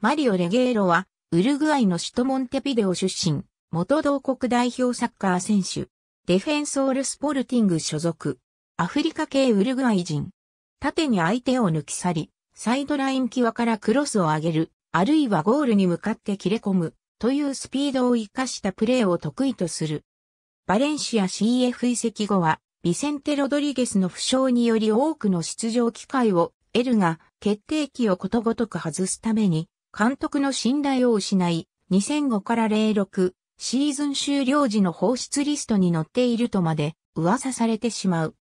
マリオ・レゲーロは、ウルグアイの首都モンテピデオ出身、元同国代表サッカー選手、デフェンソール・スポルティング所属、アフリカ系ウルグアイ人。縦に相手を抜き去り、サイドライン際からクロスを上げる、あるいはゴールに向かって切れ込む、というスピードを活かしたプレーを得意とする。バレンシア CF 移籍後は、ビセンテ・ロドリゲスの負傷により多くの出場機会を得るが、決定機をことごとく外すために、監督の信頼を失い、2005から06シーズン終了時の放出リストに載っているとまで噂されてしまう。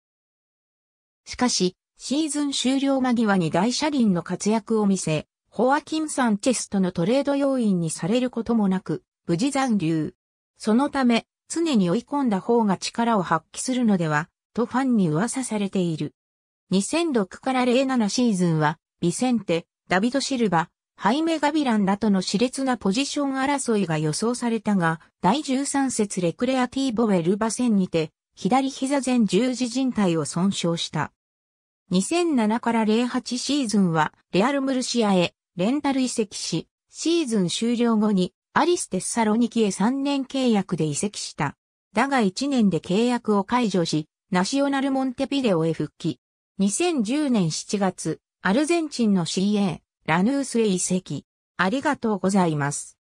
しかし、シーズン終了間際に大車輪の活躍を見せ、ホアキン・サンチェスとのトレード要因にされることもなく、無事残留。そのため、常に追い込んだ方が力を発揮するのでは、とファンに噂されている。2006から07シーズンは、ビセンテ、ダビド・シルバ、ハイメ・ガビランらとの熾烈なポジション争いが予想されたが、第13節レクレアティーボウェルバ戦にて、左膝前十字靭帯を損傷した。2007から08シーズンは、レアル・ムルシアへ、レンタル移籍し、シーズン終了後に、アリス・テッサロニキへ3年契約で移籍した。だが1年で契約を解除し、ナショナル・モンテビデオへ復帰。2010年7月、アルゼンチンの CA、ラヌースへ移籍。ありがとうございます。